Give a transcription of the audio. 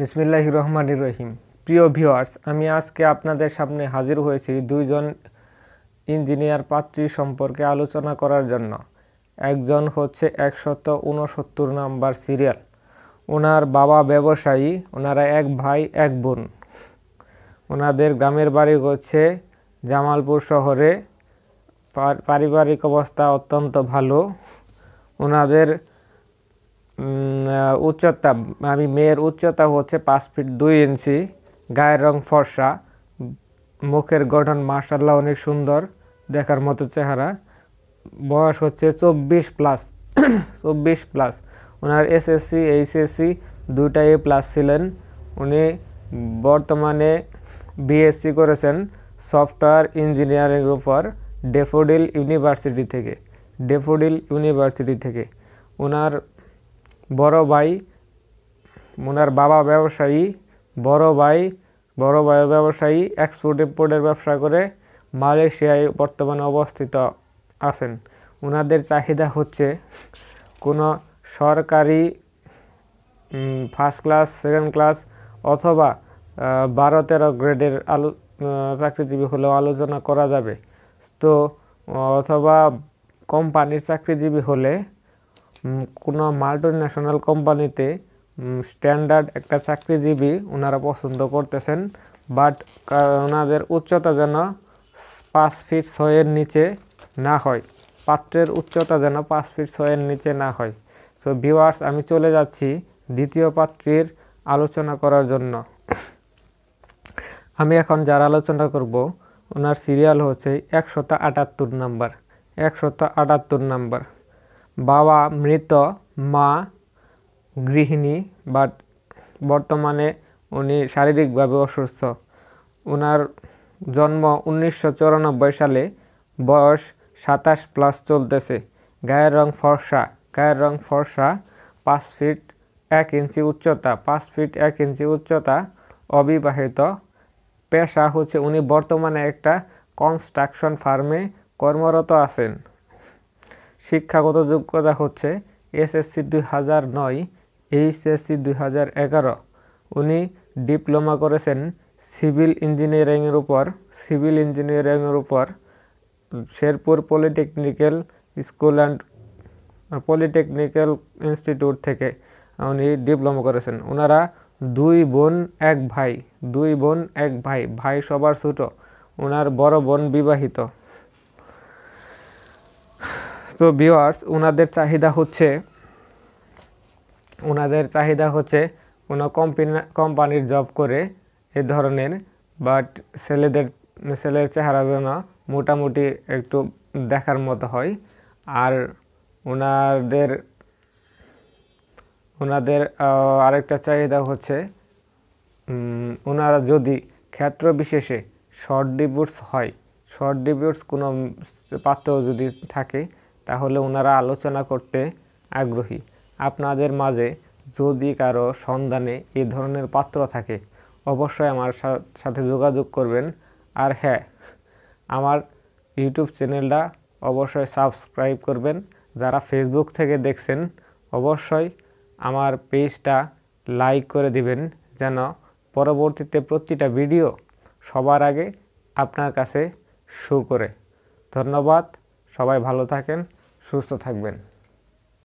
বিসমিল্লাহ রহমান রহিম প্রিয় ভিওয়ার্স আমি আজকে আপনাদের সামনে হাজির হয়েছি দুইজন ইঞ্জিনিয়ার পাত্রী সম্পর্কে আলোচনা করার জন্য একজন হচ্ছে একশত উনসত্তর নাম্বার সিরিয়াল ওনার বাবা ব্যবসায়ী ওনারা এক ভাই এক বোন ওনাদের গ্রামের বাড়ি হচ্ছে জামালপুর শহরে পারিবারিক অবস্থা অত্যন্ত ভালো ওনাদের উচ্চতা আমি মেয়ের উচ্চতা হচ্ছে পাঁচ ফিট দুই ইঞ্চি গায়ের রং ফর্সা মুখের গঠন মার্শাল্লাহ অনেক সুন্দর দেখার মতো চেহারা বয়স হচ্ছে চব্বিশ প্লাস চব্বিশ প্লাস ওনার এসএসসি এইচএসসি দুটাই প্লাস ছিলেন উনি বর্তমানে বিএসসি করেছেন সফটওয়্যার ইঞ্জিনিয়ারিং উপর ডেফোডিল ইউনিভার্সিটি থেকে ডেফোডিল ইউনিভার্সিটি থেকে ওনার বড় ভাই ওনার বাবা ব্যবসায়ী বড় ভাই বড় ভাই ব্যবসায়ী এক্সপোর্ট ইম্পোর্টের ব্যবসা করে মালয়েশিয়ায় বর্তমানে অবস্থিত আছেন ওনাদের চাহিদা হচ্ছে কোনো সরকারি ফার্স্ট ক্লাস সেকেন্ড ক্লাস অথবা বারো তেরো গ্রেডের আলো চাকরিজীবী হলেও আলোচনা করা যাবে তো অথবা কোম্পানির চাকরিজীবী হলে কোনো মাল্টি ন্যাশনাল কোম্পানিতে স্ট্যান্ডার্ড একটা চাকরিজীবী ওনারা পছন্দ করতেছেন বাট ওনাদের উচ্চতা যেন পাঁচ ফিট ছয়ের নিচে না হয় পাত্রের উচ্চতা যেন পাঁচ ফিট ছয়ের নিচে না হয় সো ভিওয়ার্স আমি চলে যাচ্ছি দ্বিতীয় পাত্রীর আলোচনা করার জন্য আমি এখন যার আলোচনা করব ওনার সিরিয়াল হচ্ছে একশত আটাত্তর নাম্বার একশত আটাত্তর নাম্বার বাবা মৃত মা গৃহিণী বাট বর্তমানে উনি শারীরিকভাবে অসুস্থ ওনার জন্ম উনিশশো সালে বয়স সাতাশ প্লাস চলতেছে গায়ের রং ফর্সা গায়ের রং ফর্সা পাঁচ ফিট এক ইঞ্চি উচ্চতা পাঁচ ফিট এক ইঞ্চি উচ্চতা অবিবাহিত পেশা হচ্ছে উনি বর্তমানে একটা কনস্ট্রাকশন ফার্মে কর্মরত আছেন শিক্ষাগত যোগ্যতা হচ্ছে এসএসসি দুই হাজার নয় এইচএসসি দুই হাজার এগারো উনি ডিপ্লোমা করেছেন সিভিল ইঞ্জিনিয়ারিংয়ের উপর সিভিল ইঞ্জিনিয়ারিংয়ের উপর Sherpur polytechnical school and polytechnical institute থেকে উনি ডিপ্লোমা করেছেন ওনারা দুই বোন এক ভাই দুই বোন এক ভাই ভাই সবার ছোটো ওনার বড় বোন বিবাহিত তো ভিওয়ার্স ওনাদের চাহিদা হচ্ছে ওনাদের চাহিদা হচ্ছে কোনো কোম্পানি কোম্পানির জব করে এ ধরনের বাট ছেলেদের ছেলের চেহারা যেন মোটামুটি একটু দেখার মতো হয় আর ওনাদের ওনাদের আরেকটা চাহিদা হচ্ছে ওনারা যদি ক্ষেত্র বিশেষে শর্ট ডিভোর্স হয় শর্ট ডিভোর্স কোনো পাত্র যদি থাকে তাহলে ওনারা আলোচনা করতে আগ্রহী আপনাদের মাঝে যদি কারো সন্ধানে এ ধরনের পাত্র থাকে অবশ্যই আমার সাথে যোগাযোগ করবেন আর হ্যাঁ আমার ইউটিউব চ্যানেলটা অবশ্যই সাবস্ক্রাইব করবেন যারা ফেসবুক থেকে দেখছেন অবশ্যই আমার পেজটা লাইক করে দিবেন যেন পরবর্তীতে প্রতিটা ভিডিও সবার আগে আপনার কাছে শো করে ধন্যবাদ সবাই ভালো থাকেন সুস্থ থাকবেন